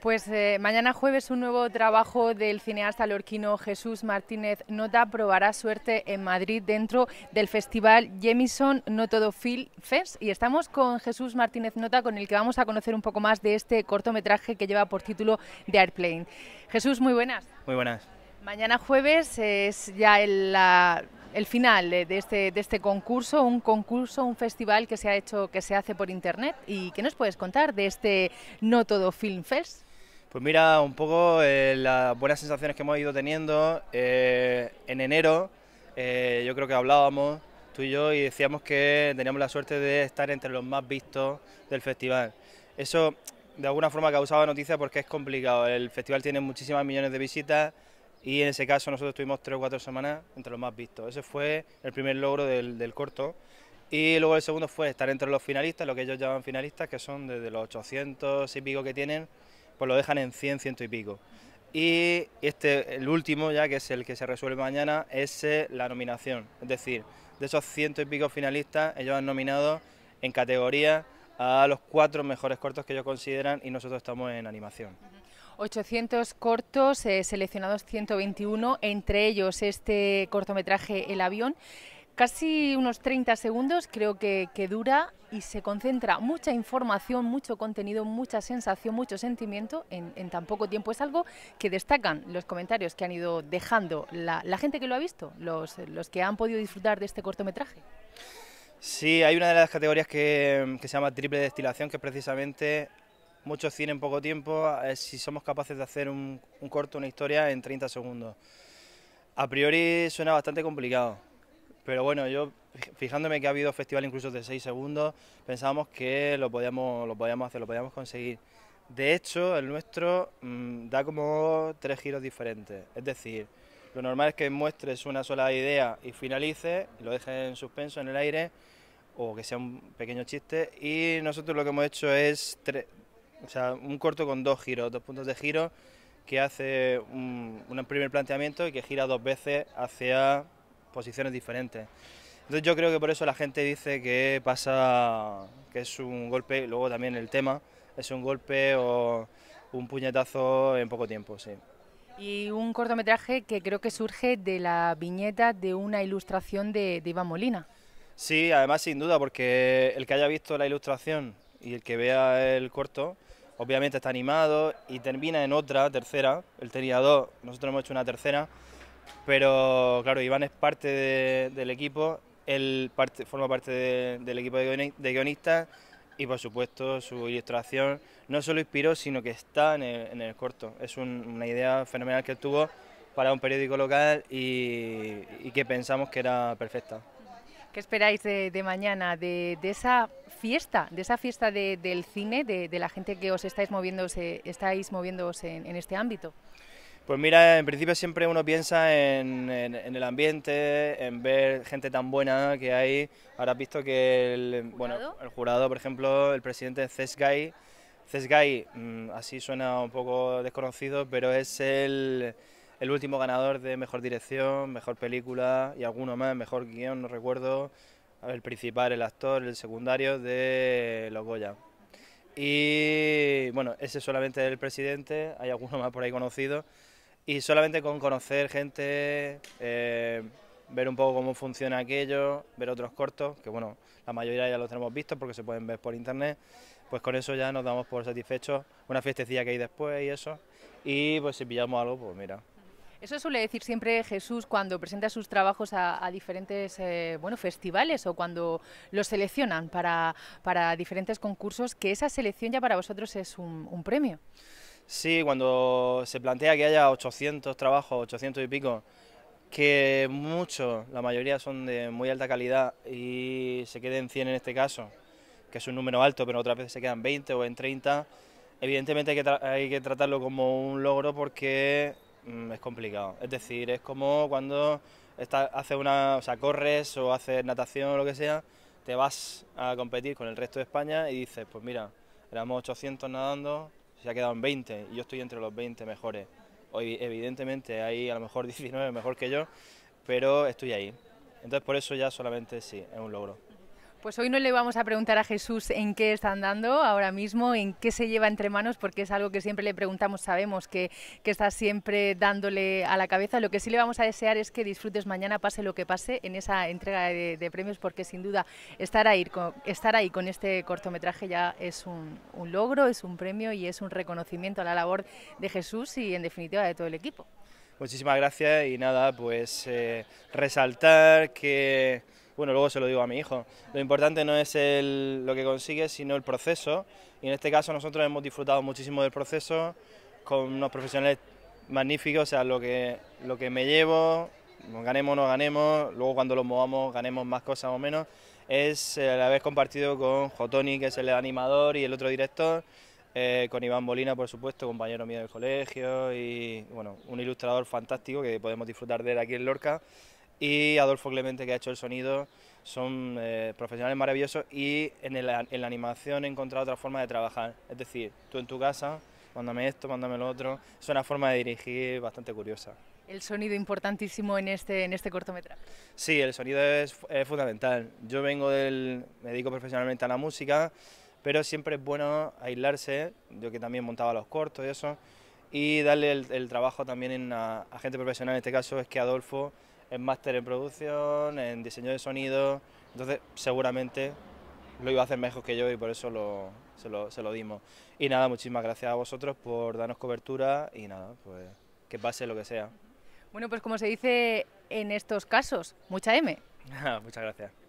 Pues eh, mañana jueves un nuevo trabajo del cineasta lorquino Jesús Martínez Nota probará suerte en Madrid dentro del festival Jemison No Todo Film Fest y estamos con Jesús Martínez Nota con el que vamos a conocer un poco más de este cortometraje que lleva por título The Airplane. Jesús, muy buenas. Muy buenas. Mañana jueves es ya el, final de este, de este concurso, un concurso, un festival que se ha hecho, que se hace por internet y ¿qué nos puedes contar de este No Todo Film Fest? Pues mira, un poco eh, las buenas sensaciones que hemos ido teniendo. Eh, en enero eh, yo creo que hablábamos tú y yo y decíamos que teníamos la suerte de estar entre los más vistos del festival. Eso de alguna forma causaba noticia porque es complicado. El festival tiene muchísimas millones de visitas y en ese caso nosotros estuvimos tres o cuatro semanas entre los más vistos. Ese fue el primer logro del, del corto. Y luego el segundo fue estar entre los finalistas, lo que ellos llaman finalistas, que son desde los 800 y pico que tienen pues lo dejan en 100, ciento y pico. Y este, el último, ya que es el que se resuelve mañana, es eh, la nominación. Es decir, de esos ciento y pico finalistas, ellos han nominado en categoría a los cuatro mejores cortos que ellos consideran y nosotros estamos en animación. 800 cortos, eh, seleccionados 121, entre ellos este cortometraje El avión. Casi unos 30 segundos creo que, dura y se concentra mucha información, mucho contenido, mucha sensación, mucho sentimiento en, tan poco tiempo. Es algo que destacan los comentarios que han ido dejando la, gente que lo ha visto, los, que han podido disfrutar de este cortometraje. Sí, hay una de las categorías que, se llama triple destilación, que precisamente muchos cine en poco tiempo, eh, si somos capaces de hacer un, un corto, una historia en 30 segundos. A priori suena bastante complicado, pero bueno, yo fijándome que ha habido festival incluso de 6 segundos, pensábamos que lo podíamos, lo podíamos hacer, lo podíamos conseguir. De hecho, el nuestro mm, da como tres giros diferentes. Es decir, lo normal es que muestres una sola idea y finalices, lo dejes en suspenso, en el aire, o que sea un pequeño chiste. Y nosotros lo que hemos hecho es o sea, un corto con dos giros, dos puntos de giro, que hace un, un primer planteamiento y que gira dos veces hacia posiciones diferentes. Entonces yo creo que por eso la gente dice que pasa, que es un golpe, luego también el tema, es un golpe o un puñetazo en poco tiempo, sí. Y un cortometraje que creo que surge de la viñeta de una ilustración de, Iván Molina. Sí, además sin duda, porque el que haya visto la ilustración y el que vea el corto, obviamente está animado y termina en otra, tercera, él tenía dos, nosotros hemos hecho una tercera, pero claro, Iván es parte del equipo, él forma parte del equipo de, guionistas y por supuesto su ilustración no solo inspiró, sino que está en el, corto. Es una idea fenomenal que él tuvo para un periódico local y, que pensamos que era perfecta. ¿Qué esperáis de, mañana, de, esa fiesta, de esa fiesta del cine, de, la gente que os estáis moviéndose, estáis en este ámbito? Pues mira, en principio siempre uno piensa en, el ambiente, en ver gente tan buena que hay. Ahora has visto que el, bueno, el jurado, por ejemplo, el presidente Cesgay, Cesgay, mm, así suena un poco desconocido, pero es el, último ganador de Mejor Dirección, Mejor Película y alguno más, Mejor Guión, no recuerdo, el principal, el actor, el secundario de Los Goya. Y bueno, ese solamente es el presidente, hay alguno más por ahí conocido y solamente con conocer gente, eh, ver un poco cómo funciona aquello, ver otros cortos, que bueno, la mayoría ya los tenemos vistos porque se pueden ver por internet, pues con eso ya nos damos por satisfechos, una fiestecilla que hay después y eso, y pues si pillamos algo, pues mira, eso suele decir siempre Jesús cuando presenta sus trabajos a, diferentes eh, bueno, festivales o cuando los seleccionan para, para, diferentes concursos, que esa selección ya para vosotros es un, un premio. Sí, cuando se plantea que haya 800 trabajos, 800 y pico, que muchos, la mayoría son de muy alta calidad y se queden 100 en este caso, que es un número alto, pero otras veces se quedan 20 o en 30, evidentemente hay que, hay que tratarlo como un logro porque mm, es complicado. Es decir, es como cuando hace una, o sea, corres o haces natación o lo que sea, te vas a competir con el resto de España y dices, pues mira, éramos 800 nadando, se ha quedado en 20 y yo estoy entre los 20 mejores. Hoy, evidentemente, hay a lo mejor 19 mejor que yo, pero estoy ahí. Entonces, por eso ya solamente sí, es un logro. Pues hoy no le vamos a preguntar a Jesús en qué está andando ahora mismo, en qué se lleva entre manos, porque es algo que siempre le preguntamos, sabemos que, que está siempre dándole a la cabeza. Lo que sí le vamos a desear es que disfrutes mañana, pase lo que pase, en esa entrega de, premios, porque sin duda estar ahí, con, ahí con este cortometraje ya es un, logro, es un premio y es un reconocimiento a la labor de Jesús y en definitiva de todo el equipo. Muchísimas gracias y nada, pues eh, resaltar que bueno, luego se lo digo a mi hijo. Lo importante no es lo que consigue sino el proceso. Y en este caso nosotros hemos disfrutado muchísimo del proceso con unos profesionales magníficos, o sea, lo que, me llevo, ganemos o no ganemos, luego cuando lo movamos ganemos más cosas o menos, es eh, la haber compartido con Jotoni, que es el animador y el otro director, eh, con Iván Bolina por supuesto, compañero mío del colegio y bueno, un ilustrador fantástico que podemos disfrutar de él aquí en Lorca y Adolfo Clemente que ha hecho el sonido. Son eh, profesionales maravillosos y en, la animación he encontrado otra forma de trabajar. Es decir, tú en tu casa, mándame esto, mándame lo otro. Es una forma de dirigir bastante curiosa. El sonido importantísimo en este, en este cortometraje. Sí, el sonido es, fundamental. Yo vengo del, me dedico profesionalmente a la música, pero siempre es bueno aislarse, yo que también montaba los cortos y eso, y darle el, trabajo también a gente profesional, en este caso es que Adolfo en máster en producción, en diseño de sonido, entonces seguramente lo iba a hacer mejor que yo y por eso se, lo, se, lo, dimos. Y nada, muchísimas gracias a vosotros por darnos cobertura y nada, pues que pase lo que sea. Bueno, pues como se dice en estos casos, mucha M. Muchas gracias.